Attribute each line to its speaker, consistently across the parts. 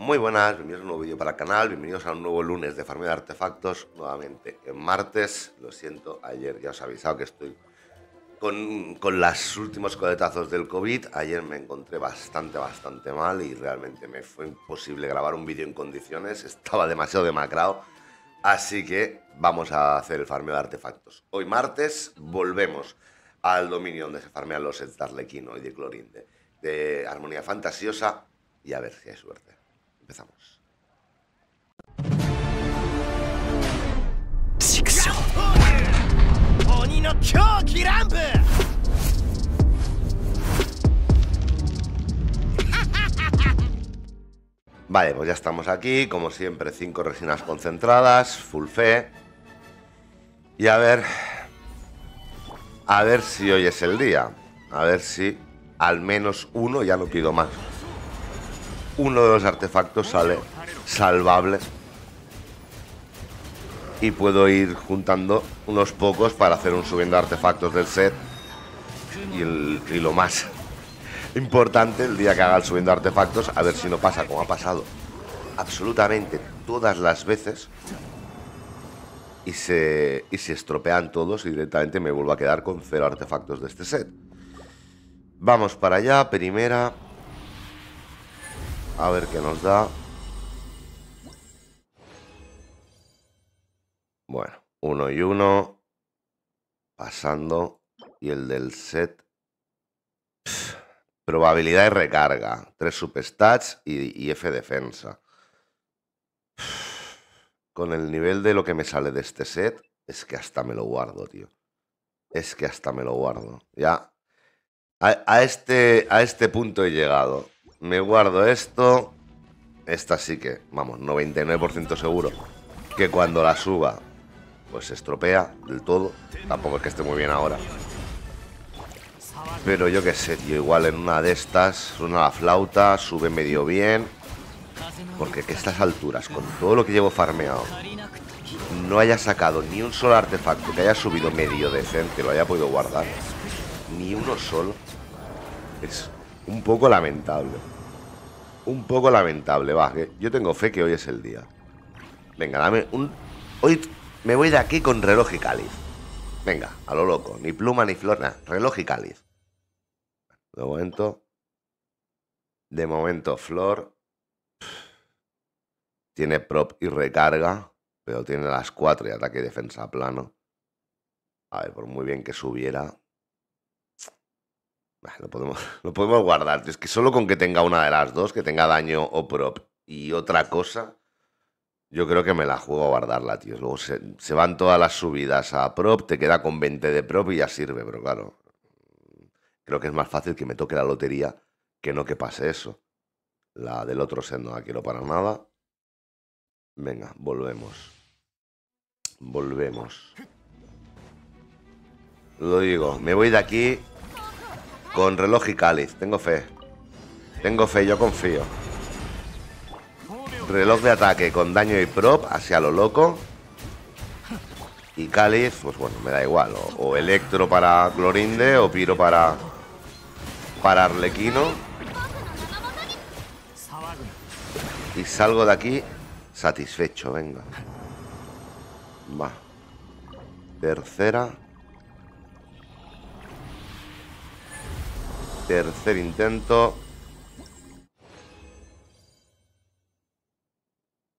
Speaker 1: Muy buenas, bienvenidos a un nuevo vídeo para el canal, bienvenidos a un nuevo lunes de Farmeo de Artefactos, nuevamente en martes, lo siento, ayer ya os he avisado que estoy con, con los últimos coletazos del COVID, ayer me encontré bastante, bastante mal y realmente me fue imposible grabar un vídeo en condiciones, estaba demasiado demacrado, así que vamos a hacer el farmeo de artefactos. Hoy martes volvemos al dominio donde se farmean los sets y de Clorinde, de Armonía Fantasiosa y a ver si hay suerte. Empezamos. Vale, pues ya estamos aquí, como siempre, cinco resinas concentradas, full fe. Y a ver, a ver si hoy es el día, a ver si al menos uno, ya lo pido más uno de los artefactos sale salvable. Y puedo ir juntando unos pocos para hacer un subiendo artefactos del set. Y, lo más importante, el día que haga el subiendo artefactos, a ver si no pasa como ha pasado absolutamente todas las veces. Y se, y se estropean todos y directamente me vuelvo a quedar con cero artefactos de este set. Vamos para allá, primera. A ver qué nos da. Bueno, uno y uno. Pasando. Y el del set. probabilidad de recarga. Tres superstats y, y F defensa. con el nivel de lo que me sale de este set, es que hasta me lo guardo, tío. Es que hasta me lo guardo. Ya. este, a este punto he llegado. Me guardo esto. Esta sí que, vamos, 99% seguro que cuando la suba, pues se estropea del todo. Tampoco es que esté muy bien ahora. Pero yo qué sé, Yo igual en una de estas suena la flauta, sube medio bien. Porque que estas alturas, con todo lo que llevo farmeado, no haya sacado ni un solo artefacto que haya subido medio decente, lo haya podido guardar, ni uno solo, es un poco lamentable. Un poco lamentable, va. yo tengo fe que hoy es el día. Venga, dame un... Hoy me voy de aquí con reloj y cáliz. Venga, a lo loco. Ni pluma ni flor, Reloj y cáliz. De momento... De momento, flor... Tiene prop y recarga, pero tiene las cuatro y ataque y defensa plano. A ver, por muy bien que subiera, lo podemos, lo podemos guardar. Es que solo con que tenga una de las dos, que tenga daño o prop y otra cosa, yo creo que me la juego a guardarla, tío. Luego se, van todas las subidas a prop, te queda con 20 de prop y ya sirve, pero claro. Creo que es más fácil que me toque la lotería que no que pase eso. La del otro sendo, no la quiero para nada. Venga, volvemos. Volvemos. Lo digo, me voy de aquí con reloj y cáliz, tengo fe. Tengo fe, yo confío. Reloj de ataque con daño y prop hacia lo loco. Y cáliz, pues bueno, me da igual. O, electro para Glorinde o piro para, para Arlequino. Y salgo de aquí satisfecho, venga. Va. Tercera. tercer intento.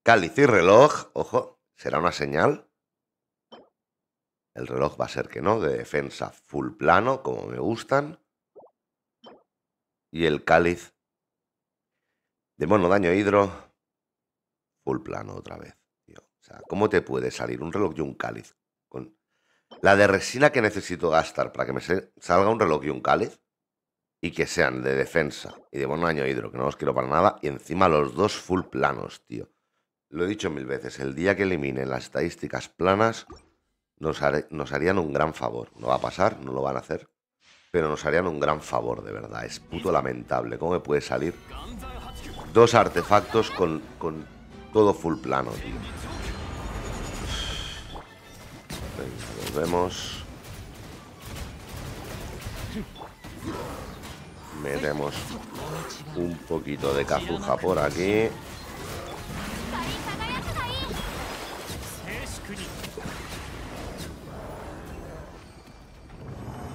Speaker 1: Cáliz y reloj. Ojo, ¿será una señal? El reloj va a ser que no, de defensa full plano, como me gustan. Y el cáliz de mono daño hidro, full plano otra vez. O sea, ¿cómo te puede salir un reloj y un cáliz? Con la de resina que necesito gastar para que me salga un reloj y un cáliz y que sean de defensa y de año hidro, que no los quiero para nada, y encima los dos full planos, tío. Lo he dicho mil veces, el día que eliminen las estadísticas planas nos, harían un gran favor. No va a pasar, no lo van a hacer, pero nos harían un gran favor, de verdad. Es puto lamentable. ¿Cómo me puede salir dos artefactos con, con todo full plano, tío? nos vemos. Metemos un poquito de cazuja por aquí.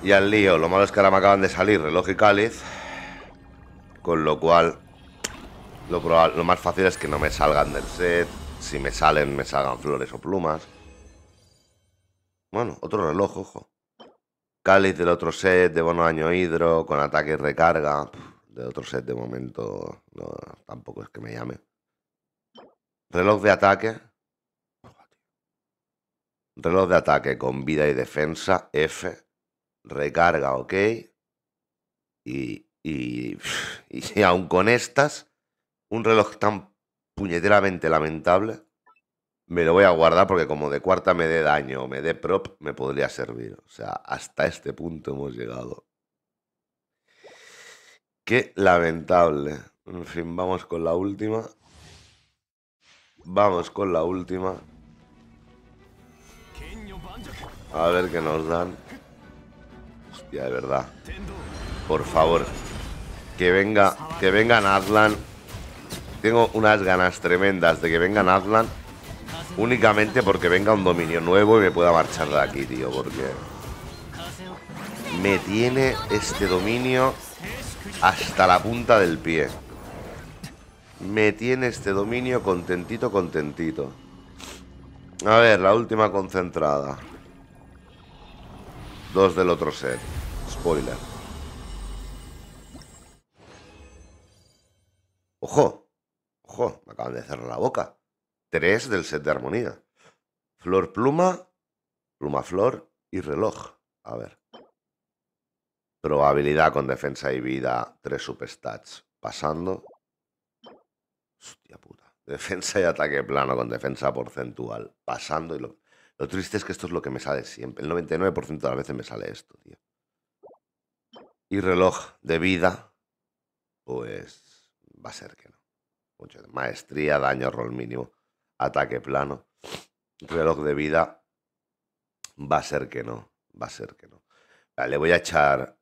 Speaker 1: Y al lío, lo malo es que ahora me acaban de salir reloj y cáliz. Con lo cual, lo, lo más fácil es que no me salgan del set. Si me salen, me salgan flores o plumas. Bueno, otro reloj, ojo. Cáliz del otro set, de Bono Año Hidro, con ataque y recarga De otro set de momento tampoco es que me llame. Reloj de ataque. Reloj de ataque con vida y defensa, F. Recarga, ok. Y, y, y aún con estas, un reloj tan puñeteramente lamentable me lo voy a guardar porque como de cuarta me dé daño o me dé prop, me podría servir. O sea, hasta este punto hemos llegado. Qué lamentable. En fin, vamos con la última. Vamos con la última. A ver qué nos dan. Hostia, de verdad. Por favor. Que venga, que vengan Atlan. Tengo unas ganas tremendas de que venga Atlan únicamente porque venga un dominio nuevo y me pueda marchar de aquí, tío, porque me tiene este dominio hasta la punta del pie. Me tiene este dominio contentito, contentito. A ver, la última concentrada. Dos del otro set. Spoiler. ¡Ojo! ¡Ojo! Me acaban de cerrar la boca tres del set de armonía. Flor pluma, pluma flor y reloj. A ver. Probabilidad con defensa y vida, tres superstats. Pasando. Hostia puta. Defensa y ataque plano con defensa porcentual. Pasando lo... Lo triste es que esto es lo que me sale siempre. El 99% de las veces me sale esto, tío. Y reloj de vida, pues va a ser que no. Maestría, daño, rol mínimo ataque plano, reloj de vida, va a ser que no, va a ser que no. Le voy a echar...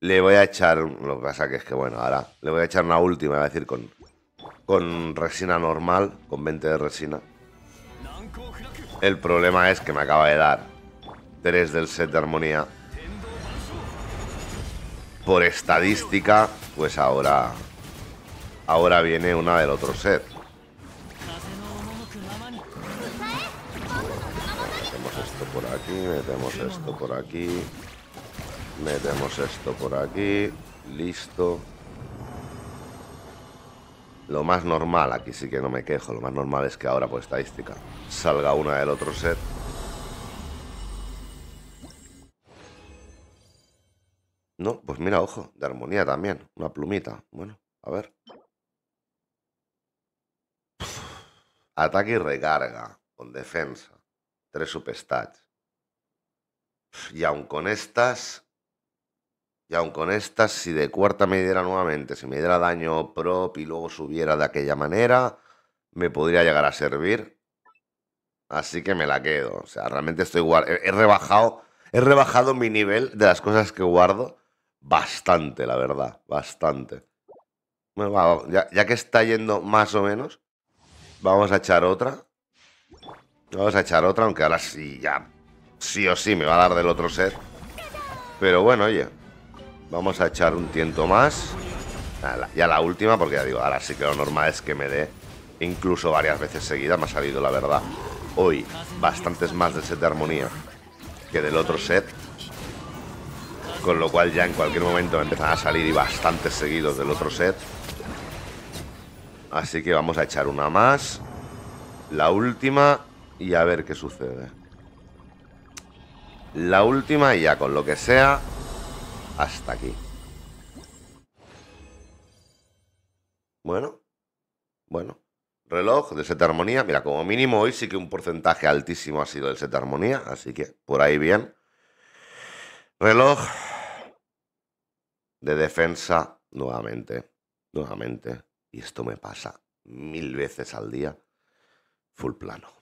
Speaker 1: Le voy a echar... Lo que pasa que es que, bueno, ahora le voy a echar una última, voy a decir, con, con resina normal, con 20 de resina. El problema es que me acaba de dar 3 del set de armonía. Por estadística, pues ahora... Ahora viene una del otro set. y metemos esto por aquí. Metemos esto por aquí. Listo. Lo más normal, aquí sí que no me quejo, lo más normal es que ahora por estadística salga una del otro set. No, pues mira, ojo, de armonía también, una plumita. Bueno, a ver. Ataque y recarga, con defensa. Tres superstats. Y aun con estas, y aun con estas, si de cuarta me diera nuevamente, si me diera daño prop y luego subiera de aquella manera, me podría llegar a servir. Así que me la quedo. O sea, realmente estoy he, he rebajado, he rebajado mi nivel de las cosas que guardo bastante, la verdad, bastante. Bueno, ya, ya que está yendo más o menos, vamos a echar otra. Vamos a echar otra, aunque ahora sí ya sí o sí me va a dar del otro set. Pero bueno, oye, vamos a echar un tiento más. Ya la última, porque ya digo, ahora sí que lo normal es que me dé incluso varias veces seguidas. Me ha salido, la verdad, hoy bastantes más del set de armonía que del otro set. Con lo cual ya en cualquier momento me a salir y bastantes seguidos del otro set. Así que vamos a echar una más. La última y a ver qué sucede. La última y ya con lo que sea, hasta aquí. Bueno, bueno. Reloj de set armonía. Mira, como mínimo hoy sí que un porcentaje altísimo ha sido el set armonía, así que por ahí bien. Reloj de defensa nuevamente, nuevamente. Y esto me pasa mil veces al día. Full plano.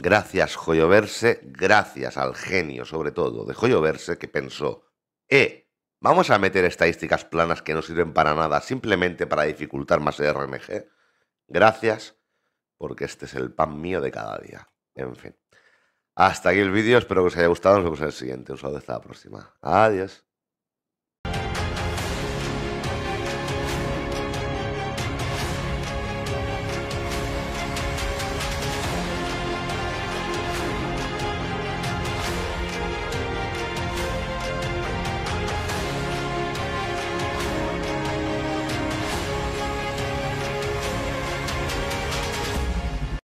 Speaker 1: Gracias Joyoverse, gracias al genio sobre todo de Joyoverse que pensó, eh, vamos a meter estadísticas planas que no sirven para nada, simplemente para dificultar más el RNG. Gracias, porque este es el pan mío de cada día. En fin. Hasta aquí el vídeo, espero que os haya gustado, nos vemos en el siguiente, un saludo hasta la próxima. Adiós.